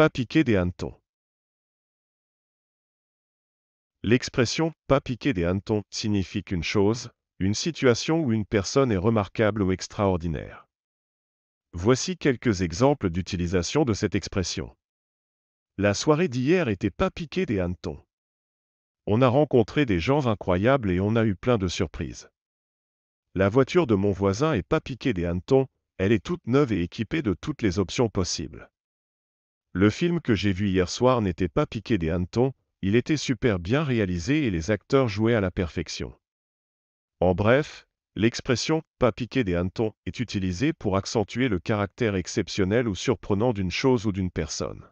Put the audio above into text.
Pas piqué des hannetons. L'expression pas piqué des hannetons signifie qu'une chose, une situation ou une personne est remarquable ou extraordinaire. Voici quelques exemples d'utilisation de cette expression. La soirée d'hier était pas piquée des hannetons. On a rencontré des gens incroyables et on a eu plein de surprises. La voiture de mon voisin est pas piquée des hannetons, elle est toute neuve et équipée de toutes les options possibles. Le film que j'ai vu hier soir n'était pas piqué des hannetons, il était super bien réalisé et les acteurs jouaient à la perfection. En bref, l'expression pas piqué des hannetons est utilisée pour accentuer le caractère exceptionnel ou surprenant d'une chose ou d'une personne.